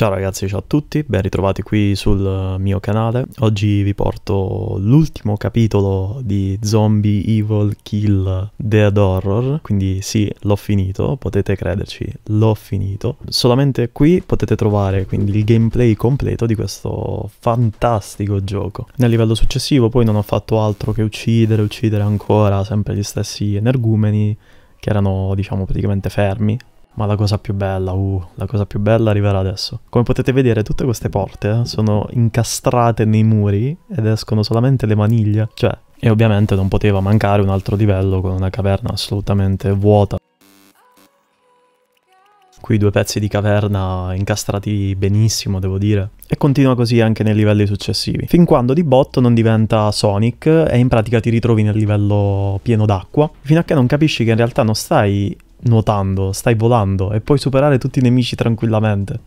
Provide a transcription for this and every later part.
Ciao ragazzi, ciao a tutti, ben ritrovati qui sul mio canale. Oggi vi porto l'ultimo capitolo di Zombie Evil Kill Dead Horror, quindi sì, l'ho finito, potete crederci, l'ho finito. Solamente qui potete trovare quindi il gameplay completo di questo fantastico gioco. Nel livello successivo poi non ho fatto altro che uccidere, uccidere ancora sempre gli stessi energumeni che erano diciamo praticamente fermi ma la cosa più bella, uh, la cosa più bella arriverà adesso. Come potete vedere tutte queste porte eh, sono incastrate nei muri ed escono solamente le maniglie. Cioè, e ovviamente non poteva mancare un altro livello con una caverna assolutamente vuota. Qui due pezzi di caverna incastrati benissimo, devo dire. E continua così anche nei livelli successivi. Fin quando di botto non diventa Sonic e in pratica ti ritrovi nel livello pieno d'acqua, fino a che non capisci che in realtà non stai nuotando, stai volando e puoi superare tutti i nemici tranquillamente.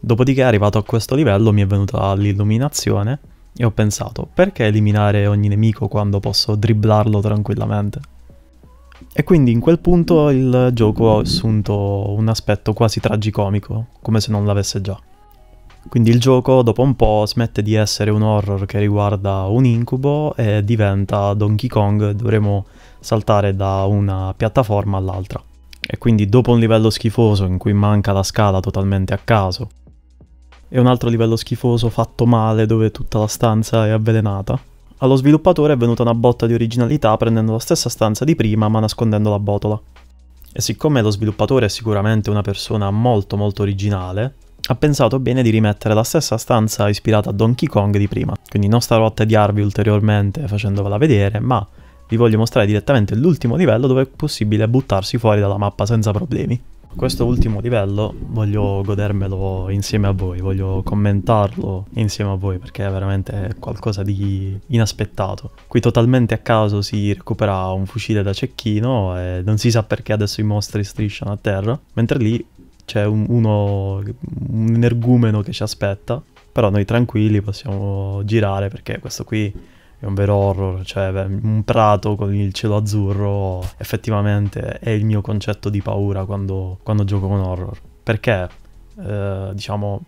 Dopodiché arrivato a questo livello mi è venuta l'illuminazione e ho pensato perché eliminare ogni nemico quando posso dribblarlo tranquillamente? E quindi in quel punto il gioco ha assunto un aspetto quasi tragicomico, come se non l'avesse già. Quindi il gioco dopo un po' smette di essere un horror che riguarda un incubo e diventa Donkey Kong, dovremo saltare da una piattaforma all'altra. E quindi dopo un livello schifoso in cui manca la scala totalmente a caso, e un altro livello schifoso fatto male dove tutta la stanza è avvelenata, allo sviluppatore è venuta una botta di originalità prendendo la stessa stanza di prima ma nascondendo la botola. E siccome lo sviluppatore è sicuramente una persona molto molto originale, ha pensato bene di rimettere la stessa stanza ispirata a Donkey Kong di prima. Quindi non starò a tediarvi ulteriormente facendovela vedere, ma vi voglio mostrare direttamente l'ultimo livello dove è possibile buttarsi fuori dalla mappa senza problemi. Questo ultimo livello voglio godermelo insieme a voi, voglio commentarlo insieme a voi perché è veramente qualcosa di inaspettato. Qui totalmente a caso si recupera un fucile da cecchino e non si sa perché adesso i mostri strisciano a terra, mentre lì c'è un, uno, un energumeno che ci aspetta, però noi tranquilli possiamo girare perché questo qui è un vero horror, cioè un prato con il cielo azzurro effettivamente è il mio concetto di paura quando, quando gioco con horror, perché eh, diciamo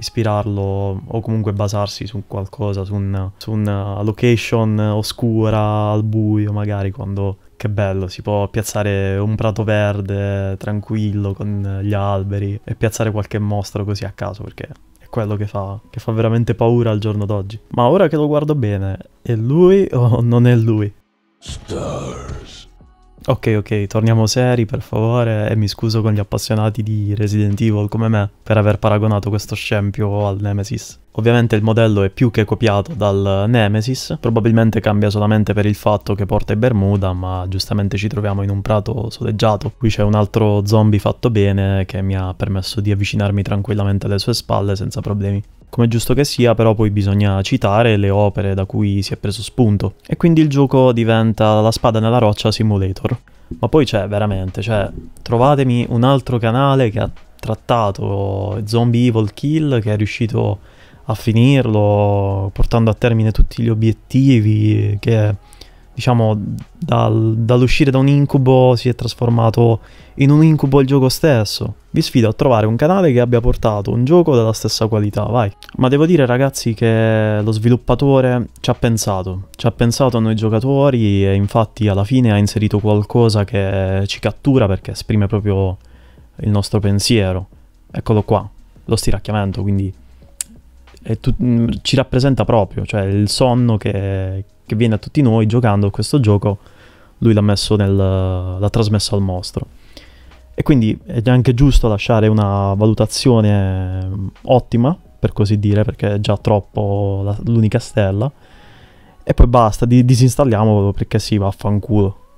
ispirarlo o comunque basarsi su qualcosa, su, un, su una uh, location oscura, al buio magari, quando che bello, si può piazzare un prato verde tranquillo con gli alberi e piazzare qualche mostro così a caso perché è quello che fa, che fa veramente paura al giorno d'oggi. Ma ora che lo guardo bene, è lui o non è lui? Star. Ok, ok, torniamo seri per favore e mi scuso con gli appassionati di Resident Evil come me per aver paragonato questo scempio al Nemesis. Ovviamente il modello è più che copiato dal Nemesis, probabilmente cambia solamente per il fatto che porta i Bermuda, ma giustamente ci troviamo in un prato soleggiato. Qui c'è un altro zombie fatto bene che mi ha permesso di avvicinarmi tranquillamente alle sue spalle senza problemi. Come giusto che sia, però poi bisogna citare le opere da cui si è preso spunto. E quindi il gioco diventa La spada nella roccia simulator. Ma poi c'è veramente, cioè, trovatemi un altro canale che ha trattato Zombie Evil Kill, che è riuscito a finirlo, portando a termine tutti gli obiettivi che diciamo dal, dall'uscire da un incubo si è trasformato in un incubo il gioco stesso. Vi sfido a trovare un canale che abbia portato un gioco della stessa qualità, vai. Ma devo dire ragazzi che lo sviluppatore ci ha pensato, ci ha pensato a noi giocatori e infatti alla fine ha inserito qualcosa che ci cattura perché esprime proprio il nostro pensiero. Eccolo qua, lo stiracchiamento, quindi tu, mh, mm, ci rappresenta proprio, cioè il sonno che, che, viene a tutti noi giocando a questo gioco, lui l'ha, messo nel, l'ha trasmesso al mostro. E quindi è anche giusto lasciare una valutazione mm, ottima, per così dire, perché è già troppo la, l'unica stella. E poi basta, di, disinstalliamolo perché si sì, fanculo.